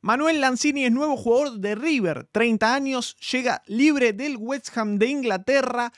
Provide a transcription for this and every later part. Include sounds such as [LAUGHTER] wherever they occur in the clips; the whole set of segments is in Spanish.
Manuel Lanzini es nuevo jugador de River, 30 años, llega libre del West Ham de Inglaterra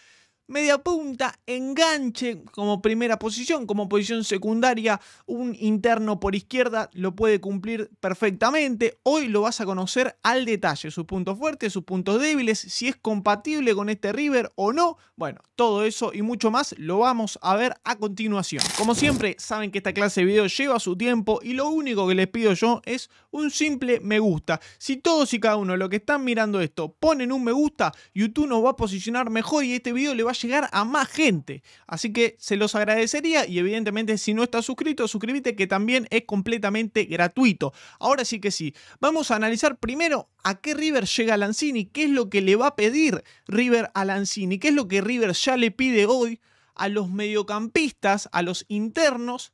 media punta, enganche como primera posición, como posición secundaria, un interno por izquierda lo puede cumplir perfectamente. Hoy lo vas a conocer al detalle, sus puntos fuertes, sus puntos débiles, si es compatible con este River o no. Bueno, todo eso y mucho más lo vamos a ver a continuación. Como siempre, saben que esta clase de video lleva su tiempo y lo único que les pido yo es un simple me gusta. Si todos y cada uno de los que están mirando esto ponen un me gusta, YouTube nos va a posicionar mejor y este video le va a llegar a más gente. Así que se los agradecería y evidentemente si no estás suscrito, suscríbete que también es completamente gratuito. Ahora sí que sí, vamos a analizar primero a qué River llega Lanzini, qué es lo que le va a pedir River a Lanzini, qué es lo que River ya le pide hoy a los mediocampistas, a los internos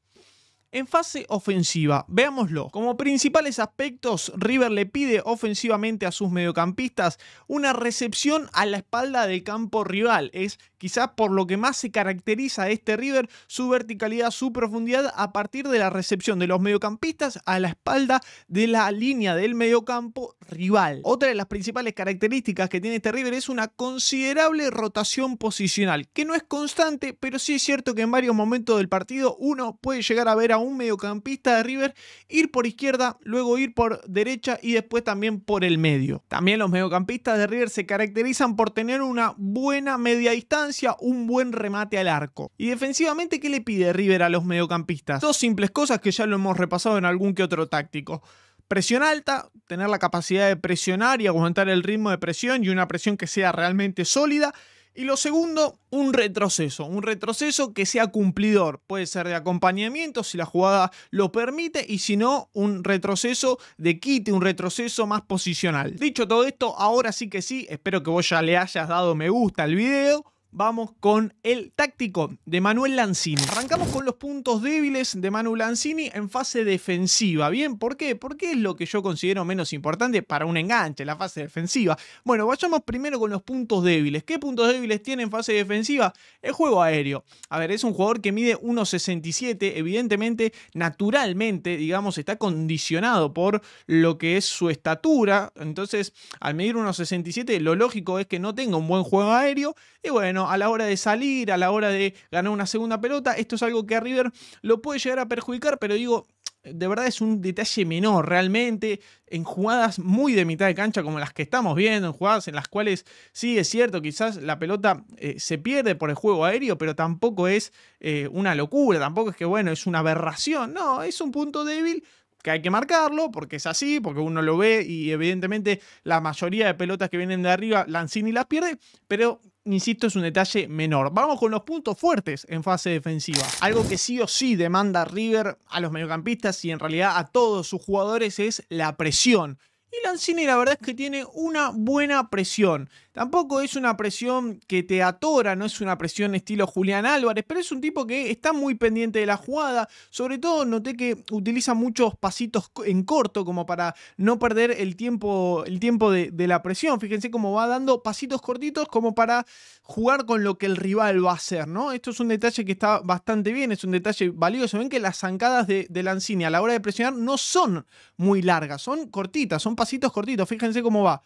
en fase ofensiva, veámoslo. Como principales aspectos, River le pide ofensivamente a sus mediocampistas una recepción a la espalda del campo rival. Es quizás por lo que más se caracteriza este River, su verticalidad, su profundidad a partir de la recepción de los mediocampistas a la espalda de la línea del mediocampo rival. Otra de las principales características que tiene este River es una considerable rotación posicional, que no es constante, pero sí es cierto que en varios momentos del partido uno puede llegar a ver a un mediocampista de River ir por izquierda, luego ir por derecha y después también por el medio. También los mediocampistas de River se caracterizan por tener una buena media distancia, un buen remate al arco. Y defensivamente, ¿qué le pide River a los mediocampistas? Dos simples cosas que ya lo hemos repasado en algún que otro táctico presión alta, tener la capacidad de presionar y aguantar el ritmo de presión y una presión que sea realmente sólida y lo segundo, un retroceso. Un retroceso que sea cumplidor. Puede ser de acompañamiento si la jugada lo permite y si no, un retroceso de quite, un retroceso más posicional. Dicho todo esto, ahora sí que sí, espero que vos ya le hayas dado me gusta al video vamos con el táctico de Manuel Lanzini. Arrancamos con los puntos débiles de Manuel Lanzini en fase defensiva. ¿Bien? ¿Por qué? Porque es lo que yo considero menos importante para un enganche, la fase defensiva. Bueno, vayamos primero con los puntos débiles. ¿Qué puntos débiles tiene en fase defensiva? El juego aéreo. A ver, es un jugador que mide 1,67. Evidentemente, naturalmente, digamos, está condicionado por lo que es su estatura. Entonces, al medir 1,67, lo lógico es que no tenga un buen juego aéreo. Y bueno, a la hora de salir, a la hora de ganar una segunda pelota, esto es algo que a River lo puede llegar a perjudicar, pero digo, de verdad es un detalle menor realmente en jugadas muy de mitad de cancha como las que estamos viendo, en jugadas en las cuales sí es cierto, quizás la pelota eh, se pierde por el juego aéreo, pero tampoco es eh, una locura, tampoco es que bueno, es una aberración, no, es un punto débil que hay que marcarlo, porque es así, porque uno lo ve y evidentemente la mayoría de pelotas que vienen de arriba y las pierde, pero insisto, es un detalle menor. Vamos con los puntos fuertes en fase defensiva. Algo que sí o sí demanda River a los mediocampistas y en realidad a todos sus jugadores es la presión. Y Lanzini la verdad es que tiene una buena presión. Tampoco es una presión que te atora, no es una presión estilo Julián Álvarez, pero es un tipo que está muy pendiente de la jugada. Sobre todo noté que utiliza muchos pasitos en corto como para no perder el tiempo, el tiempo de, la presión. Fíjense cómo va dando pasitos cortitos como para jugar con lo que el rival va a hacer, ¿no? Esto es un detalle que está bastante bien, es un detalle valioso. Ven que las zancadas de, de Lanzini a la hora de presionar no son muy largas, son cortitas, son pasitos cortitos. Fíjense cómo va.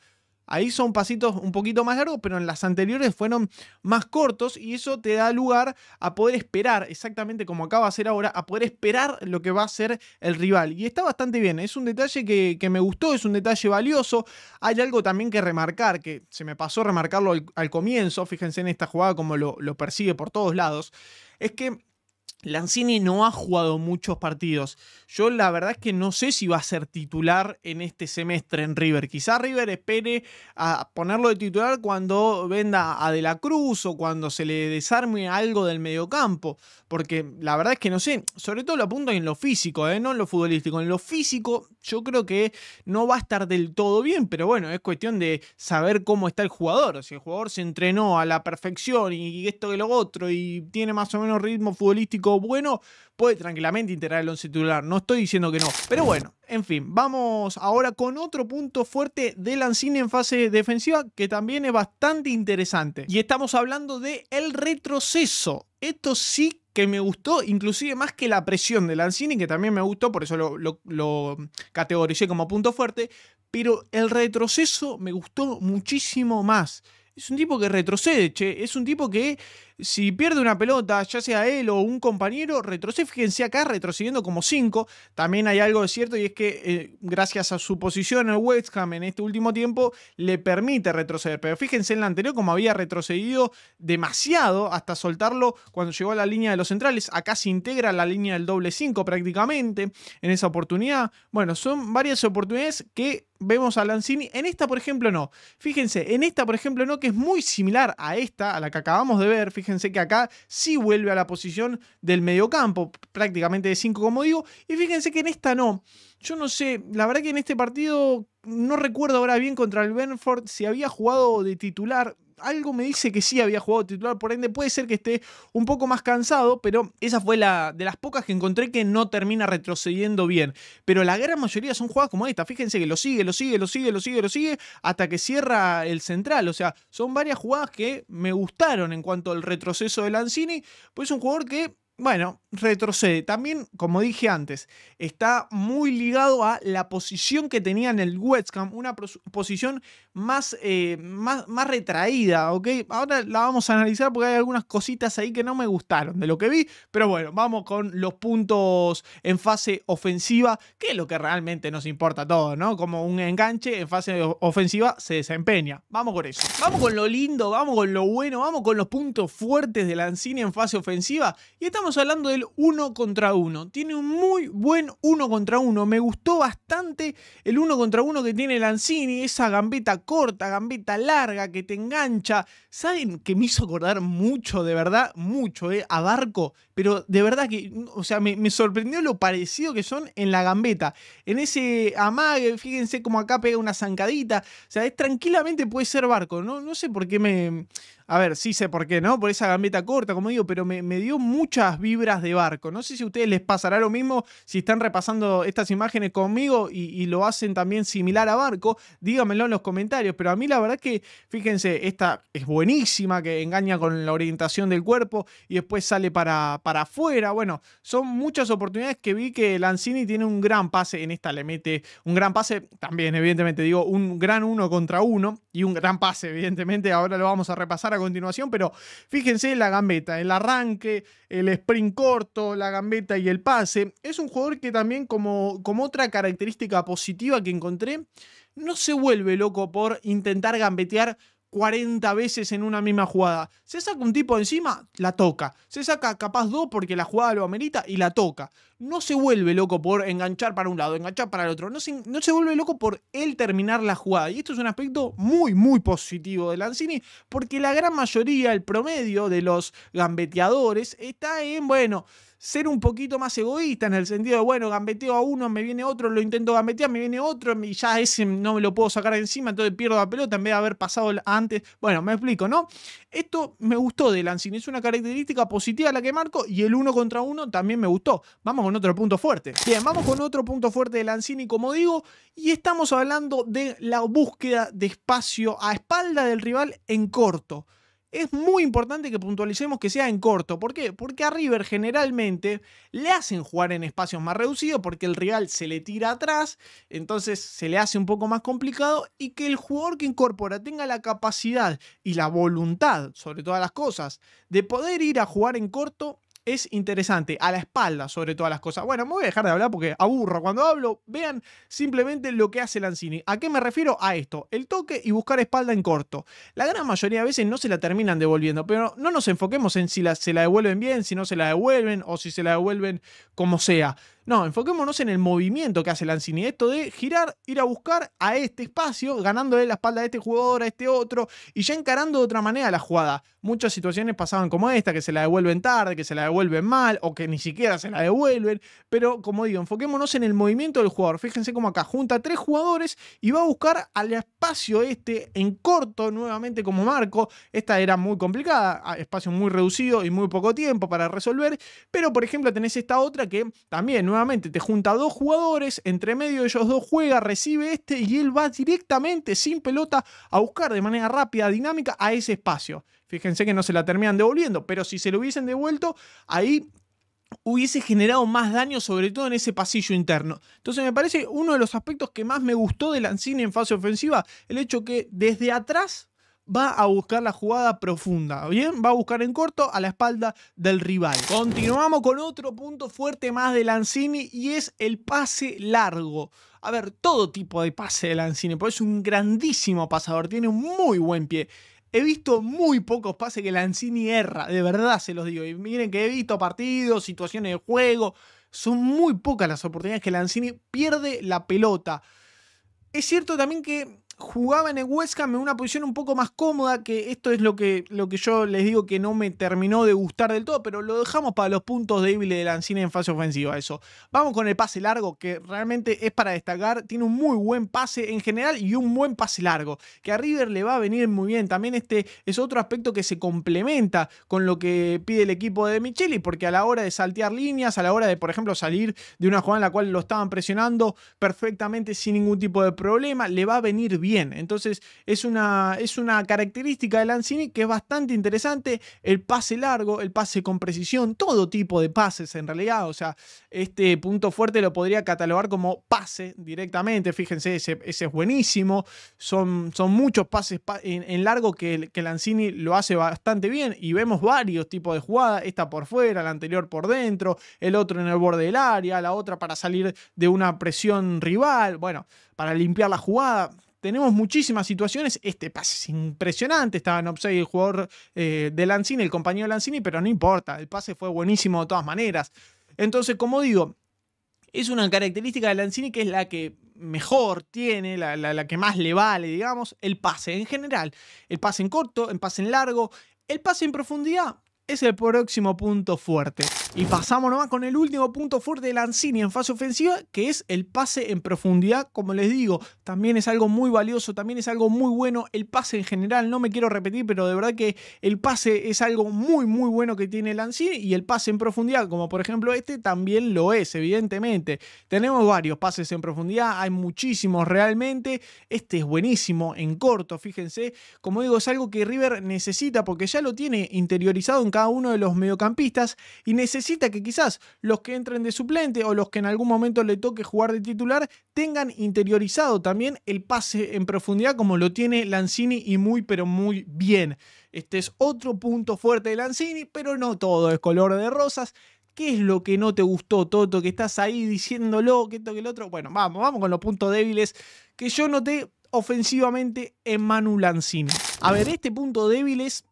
Ahí son pasitos un poquito más largos, pero en las anteriores fueron más cortos y eso te da lugar a poder esperar, exactamente como acaba de hacer ahora, a poder esperar lo que va a hacer el rival. Y está bastante bien, es un detalle que, me gustó, es un detalle valioso. Hay algo también que remarcar, que se me pasó remarcarlo al, comienzo, fíjense en esta jugada como lo persigue por todos lados, es que Lanzini no ha jugado muchos partidos. Yo la verdad es que no sé si va a ser titular en este semestre en River. Quizá River espere a ponerlo de titular cuando venda a De la Cruz o cuando se le desarme algo del mediocampo. Porque la verdad es que no sé, sobre todo lo apunto en lo físico, ¿eh? no en lo futbolístico. En lo físico yo creo que no va a estar del todo bien, pero bueno, es cuestión de saber cómo está el jugador. Si el jugador se entrenó a la perfección y esto que lo otro y tiene más o menos ritmo futbolístico bueno puede tranquilamente integrar el once titular. No estoy diciendo que no. Pero bueno, en fin, vamos ahora con otro punto fuerte de Lanzini en fase defensiva que también es bastante interesante. Y estamos hablando de el retroceso. Esto sí que me gustó, inclusive más que la presión de Lanzini, que también me gustó, por eso lo, lo categoricé como punto fuerte. Pero el retroceso me gustó muchísimo más. Es un tipo que retrocede, che. Es un tipo que si pierde una pelota, ya sea él o un compañero, retrocede. Fíjense acá, retrocediendo como 5. También hay algo de cierto y es que eh, gracias a su posición en el West Ham en este último tiempo le permite retroceder. Pero fíjense en la anterior como había retrocedido demasiado hasta soltarlo cuando llegó a la línea de los centrales. Acá se integra la línea del doble 5 prácticamente en esa oportunidad. Bueno, son varias oportunidades que vemos a Lanzini. En esta, por ejemplo, no. Fíjense, en esta, por ejemplo, no, que es muy similar a esta, a la que acabamos de ver. Fíjense Fíjense que acá sí vuelve a la posición del mediocampo, prácticamente de 5, como digo. Y fíjense que en esta no. Yo no sé, la verdad que en este partido no recuerdo ahora bien contra el Benford si había jugado de titular algo me dice que sí había jugado titular, por ende puede ser que esté un poco más cansado, pero esa fue la de las pocas que encontré que no termina retrocediendo bien. Pero la gran mayoría son jugadas como esta, fíjense que lo sigue, lo sigue, lo sigue, lo sigue, lo sigue, hasta que cierra el central. O sea, son varias jugadas que me gustaron en cuanto al retroceso de Lanzini, pues es un jugador que bueno, retrocede. También, como dije antes, está muy ligado a la posición que tenía en el West una posición eh, más, más, retraída, ¿ok? Ahora la vamos a analizar porque hay algunas cositas ahí que no me gustaron de lo que vi, pero bueno, vamos con los puntos en fase ofensiva, que es lo que realmente nos importa a todos, ¿no? Como un enganche en fase ofensiva se desempeña. Vamos con eso. Vamos con lo lindo, vamos con lo bueno, vamos con los puntos fuertes de Lanzini en fase ofensiva y estamos hablando del uno contra uno. Tiene un muy buen uno contra uno. Me gustó bastante el uno contra uno que tiene Lanzini, esa gambeta corta, gambeta larga que te engancha. ¿Saben que me hizo acordar mucho, de verdad? Mucho, ¿eh? A Barco pero de verdad que, mm, o sea, me, sorprendió lo parecido que son en la gambeta. En ese amague, fíjense como acá pega una zancadita, o sea, es, tranquilamente puede ser barco, ¿no? No sé por qué me... A ver, sí sé por qué, ¿no? Por esa gambeta corta, como digo, pero me, dio muchas vibras de barco. No sé si a ustedes les pasará lo mismo si están repasando estas imágenes conmigo y, lo hacen también similar a barco, Díganmelo en los comentarios, pero a mí la verdad que, fíjense, esta es buenísima, que engaña con la orientación del cuerpo y después sale para para afuera. Bueno, son muchas oportunidades que vi que Lanzini tiene un gran pase en esta, le mete un gran pase también, evidentemente, digo, un gran uno contra uno y un gran pase, evidentemente, ahora lo vamos a repasar a continuación, pero fíjense la gambeta, el arranque, el sprint corto, la gambeta y el pase. Es un jugador que también como, como otra característica positiva que encontré, no se vuelve loco por intentar gambetear 40 veces en una misma jugada. Se saca un tipo encima, la toca. Se saca capaz dos porque la jugada lo amerita y la toca. No se vuelve loco por enganchar para un lado, enganchar para el otro. No se, vuelve loco por él terminar la jugada. Y esto es un aspecto muy, muy positivo de Lanzini porque la gran mayoría, el promedio de los gambeteadores está en, bueno, ser un poquito más egoísta en el sentido de, bueno, gambeteo a uno, me viene otro, lo intento gambetear, me viene otro y ya ese no me lo puedo sacar encima, entonces pierdo la pelota en vez de haber pasado antes. Bueno, me explico, ¿no? Esto me gustó de Lanzini, es una característica positiva la que marco y el uno contra uno también me gustó. Vamos con otro punto fuerte. Bien, vamos con otro punto fuerte de Lanzini, como digo, y estamos hablando de la búsqueda de espacio a espalda del rival en corto es muy importante que puntualicemos que sea en corto. ¿Por qué? Porque a River generalmente le hacen jugar en espacios más reducidos porque el rival se le tira atrás, entonces se le hace un poco más complicado y que el jugador que incorpora tenga la capacidad y la voluntad, sobre todas las cosas, de poder ir a jugar en corto es interesante, a la espalda sobre todas las cosas. Bueno, me voy a dejar de hablar porque aburro cuando hablo. Vean simplemente lo que hace Lanzini. ¿A qué me refiero? A esto, el toque y buscar espalda en corto. La gran mayoría de veces no se la terminan devolviendo, pero no nos enfoquemos en si se la devuelven bien, si no se la devuelven o si se la devuelven como sea. No, enfoquémonos en el movimiento que hace Lanzini. Esto de girar, ir a buscar a este espacio, ganándole la espalda a este jugador, a este otro, y ya encarando de otra manera la jugada. Muchas situaciones pasaban como esta, que se la devuelven tarde, que se la devuelven mal, o que ni siquiera se la devuelven. Pero, como digo, enfoquémonos en el movimiento del jugador. Fíjense cómo acá junta tres jugadores y va a buscar al espacio este en corto, nuevamente como marco. Esta era muy complicada, espacio muy reducido y muy poco tiempo para resolver. Pero, por ejemplo, tenés esta otra que también nuevamente te junta dos jugadores, entre medio de ellos dos juega, recibe este y él va directamente sin pelota a buscar de manera rápida, dinámica a ese espacio. Fíjense que no se la terminan devolviendo, pero si se lo hubiesen devuelto, ahí hubiese generado más daño, sobre todo en ese pasillo interno. Entonces me parece uno de los aspectos que más me gustó de Lanzini en fase ofensiva, el hecho que desde atrás va a buscar la jugada profunda, ¿bien? Va a buscar en corto a la espalda del rival. Continuamos con otro punto fuerte más de Lanzini y es el pase largo. A ver, todo tipo de pase de Lanzini, pues es un grandísimo pasador, tiene un muy buen pie. He visto muy pocos pases que Lancini erra, de verdad se los digo. Y miren que he visto partidos, situaciones de juego. Son muy pocas las oportunidades que Lanzini pierde la pelota. Es cierto también que jugaba en el West en una posición un poco más cómoda, que esto es lo que, lo que yo les digo que no me terminó de gustar del todo, pero lo dejamos para los puntos débiles de Lanzini en fase ofensiva, eso. Vamos con el pase largo, que realmente es para destacar, tiene un muy buen pase en general y un buen pase largo, que a River le va a venir muy bien. También este es otro aspecto que se complementa con lo que pide el equipo de Micheli, porque a la hora de saltear líneas, a la hora de, por ejemplo, salir de una jugada en la cual lo estaban presionando perfectamente sin ningún tipo de problema, le va a venir bien bien. Entonces es una, es una característica de Lanzini que es bastante interesante. El pase largo, el pase con precisión, todo tipo de pases en realidad. O sea, este punto fuerte lo podría catalogar como pase directamente. Fíjense, ese, es buenísimo. Son, son muchos pases en, largo que, que Lanzini lo hace bastante bien y vemos varios tipos de jugada. Esta por fuera, la anterior por dentro, el otro en el borde del área, la otra para salir de una presión rival. Bueno, para limpiar la jugada tenemos muchísimas situaciones. Este pase es impresionante. Estaba en offside el jugador eh, de Lanzini, el compañero de Lanzini, pero no importa. El pase fue buenísimo de todas maneras. Entonces, como digo, es una característica de Lanzini que es la que mejor tiene, la, la que más le vale, digamos, el pase en general. El pase en corto, el pase en largo, el pase en profundidad es el próximo punto fuerte. Y pasamos nomás con el último punto fuerte de Lanzini en fase ofensiva, que es el pase en profundidad. Como les digo, también es algo muy valioso, también es algo muy bueno. El pase en general, no me quiero repetir, pero de verdad que el pase es algo muy, muy bueno que tiene Lanzini. Y el pase en profundidad, como por ejemplo este, también lo es, evidentemente. Tenemos varios pases en profundidad, hay muchísimos realmente. Este es buenísimo en corto, fíjense. Como digo, es algo que River necesita porque ya lo tiene interiorizado en cada uno de los mediocampistas y necesita que quizás los que entren de suplente o los que en algún momento le toque jugar de titular tengan interiorizado también el pase en profundidad como lo tiene Lanzini y muy pero muy bien. Este es otro punto fuerte de Lanzini, pero no todo es color de rosas. ¿Qué es lo que no te gustó, Toto? Que estás ahí diciéndolo, que esto, que el otro. Bueno, vamos, vamos con los puntos débiles que yo noté ofensivamente en Manu Lanzini. A ver, este punto débil es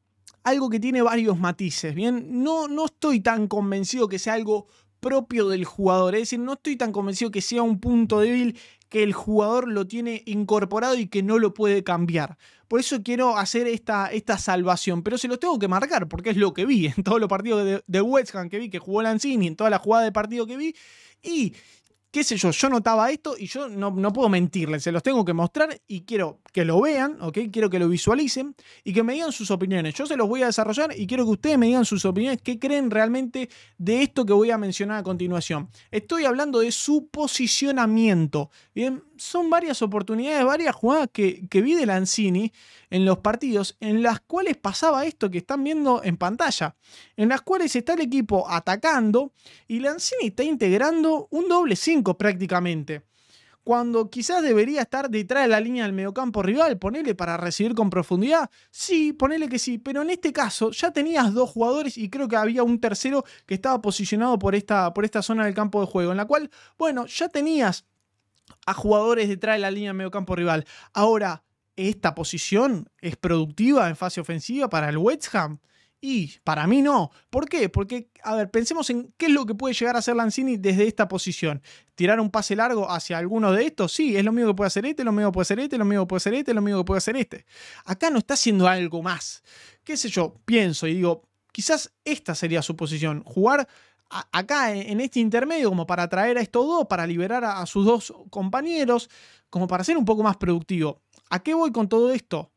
algo que tiene varios matices, ¿bien? No, no estoy tan convencido que sea algo propio del jugador, ¿eh? es decir, no estoy tan convencido que sea un punto débil que el jugador lo tiene incorporado y que no lo puede cambiar. Por eso quiero hacer esta, esta salvación, pero se los tengo que marcar porque es lo que vi en todos los partidos de, de West Ham que vi, que jugó Lanzini, en toda la jugada de partido que vi. Y qué sé yo, yo notaba esto y yo no, puedo mentirles, se los tengo que mostrar y quiero que lo vean, ¿ok? Quiero que lo visualicen y que me digan sus opiniones. Yo se los voy a desarrollar y quiero que ustedes me digan sus opiniones, qué creen realmente de esto que voy a mencionar a continuación. Estoy hablando de su posicionamiento, ¿bien? son varias oportunidades, varias jugadas que, que vi de Lanzini en los partidos en las cuales pasaba esto que están viendo en pantalla, en las cuales está el equipo atacando y Lanzini está integrando un doble 5 prácticamente. Cuando quizás debería estar detrás de la línea del mediocampo rival, ponele para recibir con profundidad. Sí, ponele que sí, pero en este caso ya tenías dos jugadores y creo que había un tercero que estaba posicionado por esta, por esta zona del campo de juego, en la cual, bueno, ya tenías a jugadores detrás de la línea medio campo rival. Ahora, ¿esta posición es productiva en fase ofensiva para el West Ham? Y para mí no. ¿Por qué? Porque, a ver, pensemos en qué es lo que puede llegar a hacer Lanzini desde esta posición. ¿Tirar un pase largo hacia alguno de estos? Sí, es lo mismo que puede hacer este, lo mismo que puede hacer este, lo mismo que puede hacer este, lo mismo que puede hacer este. Acá no está haciendo algo más. ¿Qué sé yo? Pienso y digo, quizás esta sería su posición. Jugar acá en este intermedio, como para traer a estos dos, para liberar a, sus dos compañeros, como para ser un poco más productivo. ¿A qué voy con todo esto?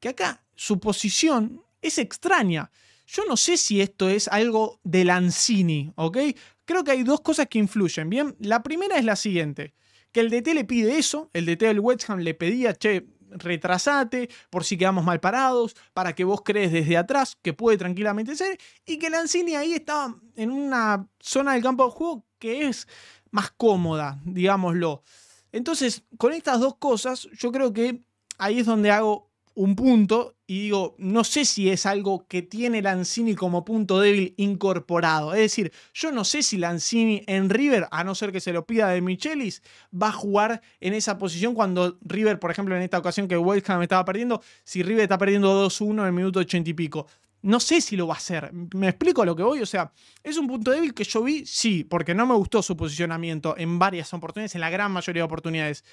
Que acá su posición es extraña. Yo no sé si esto es algo de Lanzini, ¿ok? Creo que hay dos cosas que influyen, ¿bien? La primera es la siguiente, que el DT le pide eso, el DT del West Ham le pedía, che, retrasate por si quedamos mal parados, para que vos crees desde atrás, que puede tranquilamente ser, y que Ancini ahí está... en una zona del campo de juego que es más cómoda, digámoslo. Entonces, con estas dos cosas, yo creo que ahí es donde hago un punto y digo, no sé si es algo que tiene Lanzini como punto débil incorporado. Es decir, yo no sé si Lanzini en River, a no ser que se lo pida de Michelis, va a jugar en esa posición cuando River, por ejemplo, en esta ocasión que West me estaba perdiendo, si River está perdiendo 2-1 en el minuto 80 y pico. No sé si lo va a hacer. ¿Me explico lo que voy? O sea, es un punto débil que yo vi, sí, porque no me gustó su posicionamiento en varias oportunidades, en la gran mayoría de oportunidades.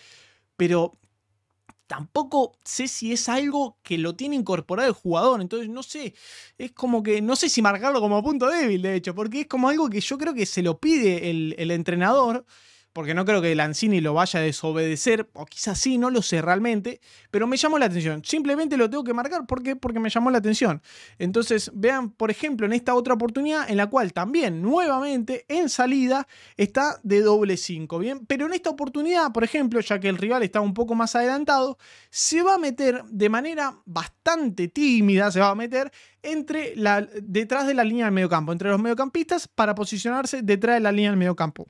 Pero tampoco sé si es algo que lo tiene incorporado el jugador. Entonces, no sé, es como que, no sé si marcarlo como punto débil, de hecho, porque es como algo que yo creo que se lo pide el, el entrenador porque no creo que Lanzini lo vaya a desobedecer, o quizás sí, no lo sé realmente, pero me llamó la atención. Simplemente lo tengo que marcar ¿por qué? porque me llamó la atención. Entonces, vean, por ejemplo, en esta otra oportunidad en la cual también nuevamente en salida está de doble 5, ¿bien? Pero en esta oportunidad, por ejemplo, ya que el rival está un poco más adelantado, se va a meter de manera bastante tímida, se va a meter entre la, detrás de la línea del mediocampo, entre los mediocampistas para posicionarse detrás de la línea del mediocampo.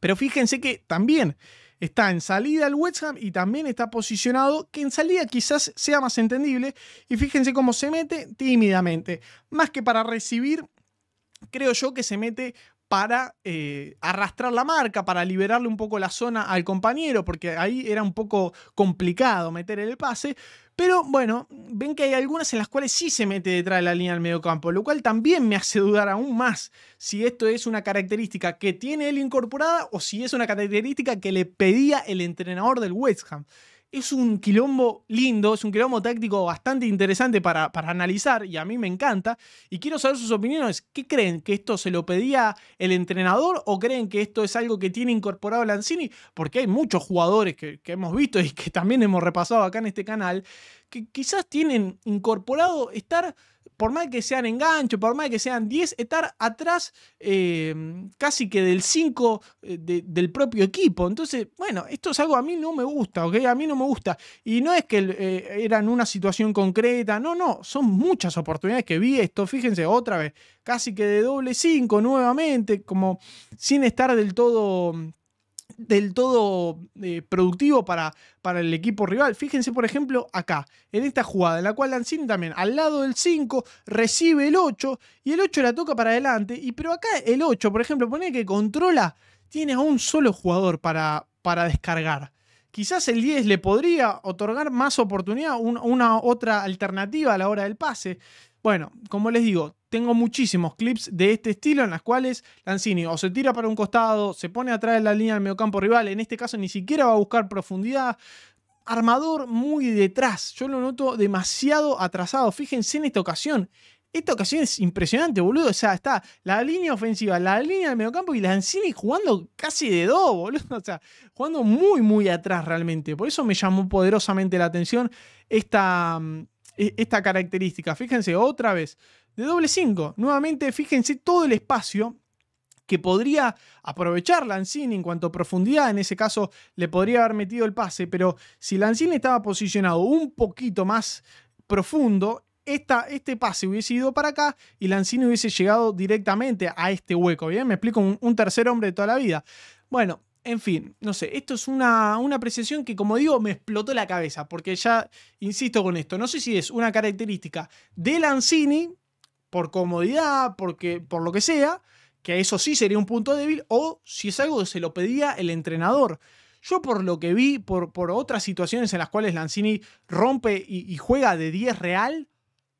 Pero fíjense que también está en salida el West Ham y también está posicionado, que en salida quizás sea más entendible. Y fíjense cómo se mete tímidamente. Más que para recibir, creo yo que se mete para eh, arrastrar la marca, para liberarle un poco la zona al compañero, porque ahí era un poco complicado meter el pase. Pero bueno, ven que hay algunas en las cuales sí se mete detrás de la línea del mediocampo, lo cual también me hace dudar aún más si esto es una característica que tiene él incorporada o si es una característica que le pedía el entrenador del West Ham es un quilombo lindo, es un quilombo táctico bastante interesante para, para, analizar y a mí me encanta. Y quiero saber sus opiniones. ¿Qué creen? ¿Que esto se lo pedía el entrenador o creen que esto es algo que tiene incorporado Lanzini? Porque hay muchos jugadores que, que hemos visto y que también hemos repasado acá en este canal que quizás tienen incorporado estar por más que sean engancho, por más que sean 10, estar atrás eh, casi que del 5 eh, del propio equipo. Entonces, bueno, esto es algo a mí no me gusta, ¿ok? A mí no me gusta. Y no es que eh, eran una situación concreta, no, no, son muchas oportunidades que vi esto, fíjense, otra vez, casi que de doble 5 nuevamente, como sin estar del todo del todo eh, productivo para, para, el equipo rival. Fíjense, por ejemplo, acá, en esta jugada, en la cual Lanzini también al lado del 5 recibe el 8 y el 8 la toca para adelante. Y, pero acá el 8, por ejemplo, pone que controla, tiene a un solo jugador para, para descargar. Quizás el 10 le podría otorgar más oportunidad, una otra alternativa a la hora del pase. Bueno, como les digo, tengo muchísimos clips de este estilo en las cuales Lanzini o se tira para un costado, se pone atrás de la línea del mediocampo rival, en este caso ni siquiera va a buscar profundidad. Armador muy detrás, yo lo noto demasiado atrasado. Fíjense en esta ocasión. Esta ocasión es impresionante, boludo. O sea, está la línea ofensiva, la línea del mediocampo y Lanzini jugando casi de dos, boludo. [LAUGHS] O sea, jugando muy, muy atrás realmente. Por eso me llamó poderosamente la atención esta, mm, e, esta característica. Fíjense, otra vez, de doble 5. Nuevamente, fíjense todo el espacio que podría aprovechar Lanzini en cuanto a profundidad, en ese caso le podría haber metido el pase, pero si Lanzini estaba posicionado un poquito más profundo, esta, este pase hubiese ido para acá y Lanzini hubiese llegado directamente a este hueco. Bien, me explico, un, tercer hombre de toda la vida. Bueno, en fin, no sé, esto es una, una, apreciación que como digo me explotó la cabeza, porque ya insisto con esto, no sé si es una característica de Lanzini por comodidad, porque, por lo que sea, que eso sí sería un punto débil, o si es algo que se lo pedía el entrenador. Yo por lo que vi, por, por otras situaciones en las cuales Lanzini rompe y, y juega de 10 real,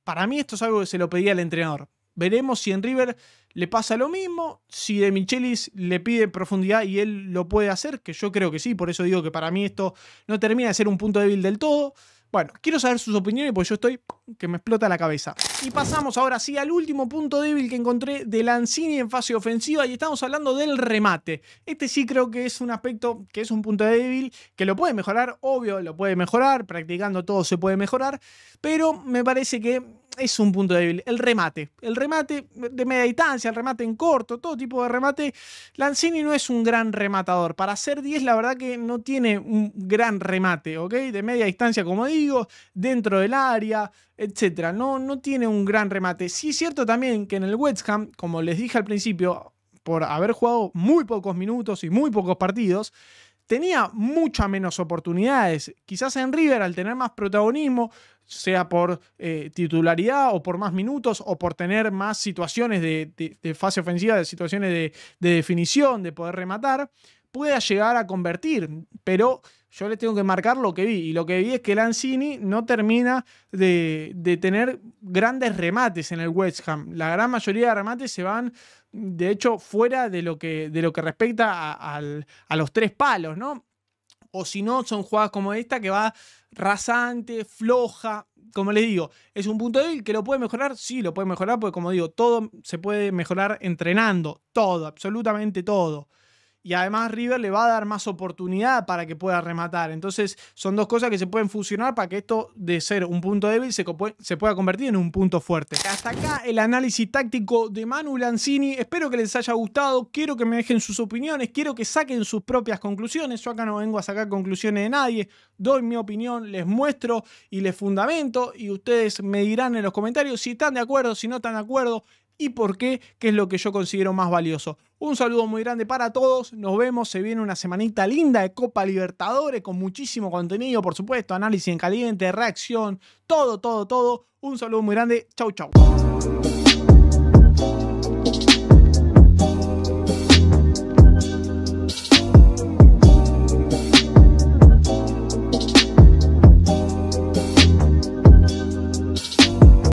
para mí esto es algo que se lo pedía el entrenador. Veremos si en River le pasa lo mismo, si de Michelis le pide profundidad y él lo puede hacer, que yo creo que sí, por eso digo que para mí esto no termina de ser un punto débil del todo. Bueno, quiero saber sus opiniones porque yo estoy que me explota la cabeza. Y pasamos ahora sí al último punto débil que encontré de Lanzini en fase ofensiva y estamos hablando del remate. Este sí creo que es un aspecto que es un punto débil, que lo puede mejorar, obvio, lo puede mejorar, practicando todo se puede mejorar, pero me parece que es un punto débil. El remate. El remate de media distancia, el remate en corto, todo tipo de remate. Lancini no es un gran rematador. Para ser 10, la verdad que no tiene un gran remate, ¿ok? De media distancia, como digo, dentro del área, etc. No, no tiene un gran remate. Sí es cierto también que en el West Ham, como les dije al principio, por haber jugado muy pocos minutos y muy pocos partidos, tenía mucha menos oportunidades. Quizás en River, al tener más protagonismo, sea por eh, titularidad o por más minutos o por tener más situaciones de, fase ofensiva, de situaciones de, definición, de poder rematar, pueda llegar a convertir. Pero yo le tengo que marcar lo que vi. Y lo que vi es que Lanzini no termina de, tener grandes remates en el West Ham. La gran mayoría de remates se van, de hecho, fuera de lo que, de lo que respecta a, a los tres palos, ¿no? o si no, son jugadas como esta que va rasante, floja, como les digo, es un punto débil que lo puede mejorar, sí, lo puede mejorar, porque como digo, todo se puede mejorar entrenando, todo, absolutamente todo y además River le va a dar más oportunidad para que pueda rematar. Entonces son dos cosas que se pueden fusionar para que esto de ser un punto débil se, pueda convertir en un punto fuerte. Hasta acá el análisis táctico de Manu Lanzini. Espero que les haya gustado. Quiero que me dejen sus opiniones. Quiero que saquen sus propias conclusiones. Yo acá no vengo a sacar conclusiones de nadie. Doy mi opinión, les muestro y les fundamento. Y ustedes me dirán en los comentarios si están de acuerdo, si no están de acuerdo y por qué, qué es lo que yo considero más valioso. Un saludo muy grande para todos. Nos vemos. Se viene una semanita linda de Copa Libertadores con muchísimo contenido, por supuesto. Análisis en caliente, reacción, todo, todo, todo. Un saludo muy grande. Chau, chau.